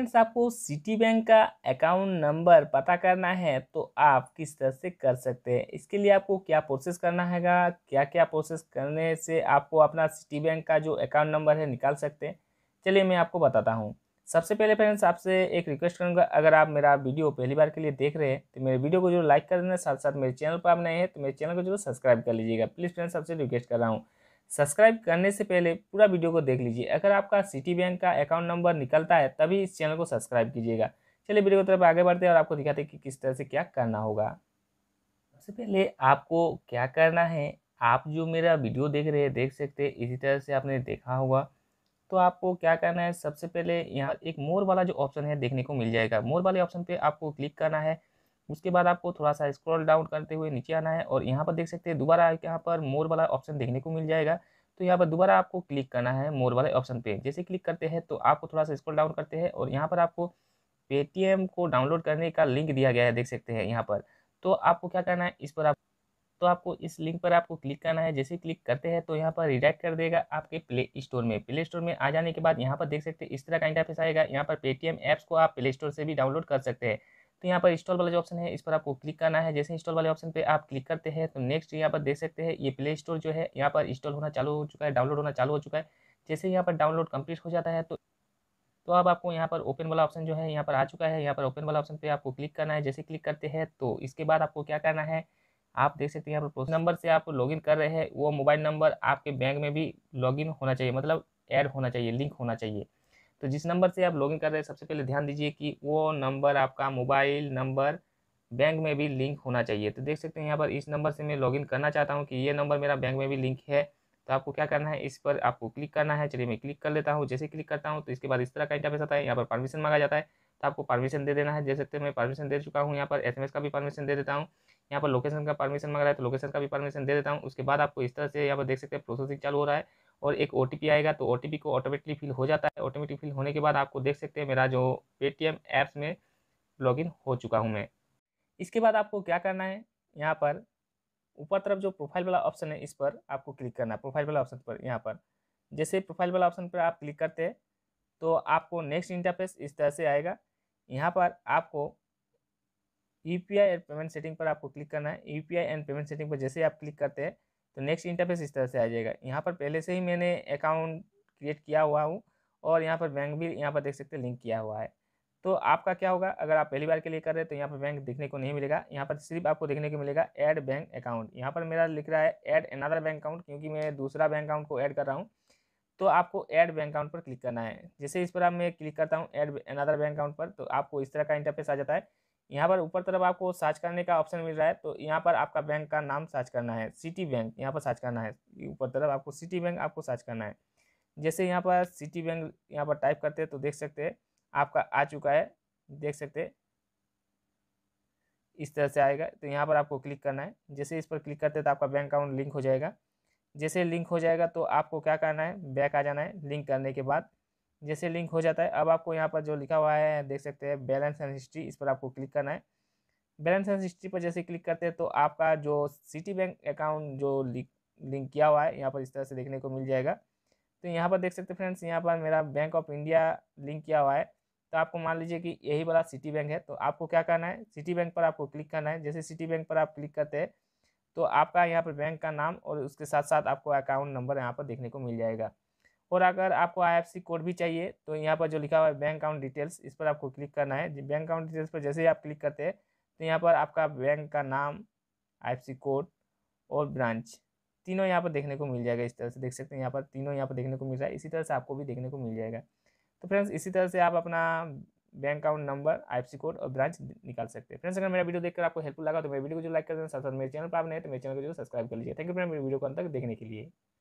friends आपको Citibank का account number पता करना है तो आप किस तरह से कर सकते हैं इसके लिए आपको क्या प्रोसेस करना हैगा क्या क्या प्रोसेस करने से आपको अपना सिटी बैंक का जो अकाउंट नंबर है निकाल सकते हैं चलिए मैं आपको बताता हूँ सबसे पहले फ्रेंड्स आपसे एक रिक्वेस्ट करूँगा अगर आप मेरा वीडियो पहली बार के लिए देख रहे हैं तो मेरे वीडियो को जो लाइक कर देना साथ साथ मेरे चैनल पर आप नए हैं तो मेरे चैनल को जरूर सब्सक्राइब कर लीजिएगा प्लीज़ फ्रेंड्स आपसे रिक्वेस्ट कर रहा हूँ सब्सक्राइब करने से पहले पूरा वीडियो को देख लीजिए अगर आपका सिटी बैंक का अकाउंट नंबर निकलता है तभी इस चैनल को सब्सक्राइब कीजिएगा चलिए वीडियो की तरफ आगे बढ़ते हैं और आपको दिखाते हैं कि किस तरह से क्या करना होगा सबसे पहले आपको क्या करना है आप जो मेरा वीडियो देख रहे हैं देख सकते हैं इसी तरह से आपने देखा होगा तो आपको क्या करना है सबसे पहले यहाँ एक मोर वाला जो ऑप्शन है देखने को मिल जाएगा मोर वाले ऑप्शन पर आपको क्लिक करना है उसके बाद आपको थोड़ा सा स्क्रॉल डाउन करते हुए नीचे आना है और यहाँ पर देख सकते हैं दोबारा यहाँ पर मोर वाला ऑप्शन देखने को मिल जाएगा तो यहाँ पर दोबारा आपको क्लिक करना है मोर वाले ऑप्शन पे जैसे क्लिक करते हैं तो आपको थोड़ा सा स्क्रॉल डाउन करते हैं और यहाँ पर आपको पेटीएम को डाउनलोड करने का लिंक दिया गया है देख सकते हैं यहाँ पर तो आपको क्या करना है इस पर आप तो आपको इस लिंक पर आपको क्लिक करना है जैसे क्लिक करते हैं तो यहाँ पर रिडायरेक्ट कर देगा आपके प्ले स्टोर में प्ले स्टोर में आ जाने के बाद यहाँ पर देख सकते हैं इस तरह का इंटरफेस आएगा यहाँ पर पेटीएम ऐप्स को आप प्ले स्टोर से भी डाउनलोड कर सकते हैं तो यहाँ पर इंस्टॉल वाला जो ऑप्शन है इस पर आपको क्लिक करना है जैसे इंस्टॉल वाले ऑप्शन पे आप क्लिक करते हैं तो नेक्स्ट यहाँ पर देख सकते हैं ये प्ले स्टोर जो है यहाँ पर इंस्टॉल होना चालू हो चुका है डाउनलोड होना चालू हो चुका है जैसे यहाँ पर डाउनलोड कम्प्लीट हो जाता है तो तो अब आपको यहाँ पर ओपन वाला ऑप्शन जो है यहाँ पर आ चुका है यहाँ पर ओपन वाला ऑप्शन पर आपको क्लिक करना है जैसे क्लिक करते हैं तो इसके बाद आपको क्या करना है आप देख सकते हैं यहाँ पर प्रोसेस नंबर से आप लॉगिन कर रहे हैं वो मोबाइल नंबर आपके बैंक में भी लॉगिन होना चाहिए मतलब ऐड होना चाहिए लिंक होना चाहिए तो जिस नंबर से आप लॉगिन कर रहे हैं सबसे पहले ध्यान दीजिए कि वो नंबर आपका मोबाइल नंबर बैंक में भी लिंक होना चाहिए तो देख सकते हैं यहाँ पर इस नंबर से मैं लॉगिन करना चाहता हूँ कि ये नंबर मेरा बैंक में भी लिंक है तो आपको क्या करना है इस पर आपको क्लिक करना है चलिए मैं क्लिक कर लेता हूँ जैसे क्लिक करता हूँ तो इसके बाद इस तरह का इंटरफेस आता है यहाँ पर परमिशन मांगा जाता है तो आपको परमिशन दे देना है जैसे सकते मैं परमिशन दे चुका हूँ यहाँ पर एस का भी परमिशन दे देता हूँ यहाँ पर लोकेशन का परमिशन मांग रहा है तो लोकेशन का भी परमिशन दे देता हूँ उसके बाद आपको इस तरह से यहाँ पर देख सकते हैं प्रोसेसिंग चालू हो रहा है और एक ओ आएगा तो ओ को ऑटोमेटिकली फिल हो जाता है ऑटोमेटिक फिल होने के बाद आपको देख सकते हैं मेरा जो पेटीएम ऐप्स में लॉगिन हो चुका हूँ मैं इसके बाद आपको क्या करना है यहाँ पर ऊपर तरफ जो प्रोफाइल वाला ऑप्शन है इस पर आपको क्लिक करना है प्रोफाइल वाला ऑप्शन पर यहाँ पर जैसे प्रोफाइल वाला ऑप्शन पर आप क्लिक करते हैं तो आपको नेक्स्ट इंटरफेस इस तरह से आएगा यहाँ पर आपको U P I and payment setting पर आपको क्लिक करना है U P I and payment setting पर जैसे आप क्लिक करते हैं तो नेक्स्ट इंटरफेस इस तरह से आ जाएगा यहाँ पर पहले से ही मैंने अकाउंट क्रिएट किया हुआ हूँ और यहाँ पर बैंक भी यहाँ पर देख सकते हैं लिंक किया हुआ है तो आपका क्या होगा अगर आप पहली बार के लिए कर रहे हैं तो यहाँ पर बैंक देखने को नहीं मिलेगा यहाँ पर सिर्फ आपको देखने को मिलेगा ऐड बैंक अकाउंट यहाँ पर मेरा लिख रहा है ऐड अनदर बैंक अकाउंट क्योंकि मैं दूसरा बैंक अकाउंट को ऐड कर रहा हूँ तो आपको ऐड बैंक अकाउंट पर क्लिक करना है जैसे इस पर आप मैं क्लिक करता हूँ ऐड अनदर बैंक अकाउंट पर तो आपको इस तरह का इंटरफेस आ जाता है यहाँ पर ऊपर तरफ आपको सर्च करने का ऑप्शन मिल रहा है तो यहाँ पर आपका बैंक का नाम सर्च करना है सिटी बैंक यहाँ पर सर्च करना है ऊपर तरफ आपको सिटी बैंक आपको सर्च करना है जैसे यहाँ पर सिटी बैंक यहाँ पर टाइप करते हैं तो देख सकते हैं आपका आ चुका है देख सकते हैं इस तरह से आएगा तो यहाँ पर आपको क्लिक करना है जैसे इस पर क्लिक करते हैं तो आपका बैंक अकाउंट लिंक हो जाएगा जैसे लिंक हो जाएगा तो आपको क्या करना है बैक आ जाना है लिंक करने के बाद जैसे लिंक हो जाता है अब आपको यहाँ पर जो लिखा हुआ है देख सकते हैं बैलेंस एंड हिस्ट्री इस पर आपको क्लिक करना है बैलेंस एंड हिस्ट्री पर जैसे क्लिक करते हैं तो आपका जो सिटी बैंक अकाउंट जो लिंक किया हुआ है यहाँ पर इस तरह से देखने को मिल जाएगा तो यहाँ पर देख सकते हैं फ्रेंड्स यहाँ पर मेरा बैंक ऑफ इंडिया लिंक किया हुआ है तो आपको मान लीजिए कि यही वाला सिटी बैंक है तो आपको क्या करना है सिटी बैंक पर आपको क्लिक करना है जैसे सिटी बैंक पर आप क्लिक करते हैं तो आपका यहाँ पर बैंक का नाम और उसके साथ साथ आपको अकाउंट नंबर यहाँ पर देखने को मिल जाएगा और अगर आपको आई कोड भी चाहिए तो यहाँ पर जो लिखा हुआ है बैंक अकाउंट डिटेल्स इस पर आपको क्लिक करना है बैंक अकाउंट डिटेल्स पर जैसे ही आप क्लिक करते हैं तो यहाँ पर आपका बैंक का नाम आई कोड और ब्रांच तीनों यहाँ पर देखने को मिल जाएगा इस तरह से देख सकते हैं यहाँ पर तीनों यहाँ पर देखने को मिल रहा है इसी तरह से आपको भी देखने को मिल जाएगा तो फ्रेंड्स इसी तरह से आप अपना bank account number I code और ब्रांच निकाल सकते हैं फ्रेंड्स अगर मेरा वीडियो देखकर आपको हेल्पफुल लगा तो मेरे वीडियो को जो लाइक कर देना साथ साथ मेरे चैनल पर आप नहीं तो मेरे चैनल को जो सब्सक्राइब कर लीजिए थैंक यू फ्रेंड मेरे वीडियो को अंत तक देखने के लिए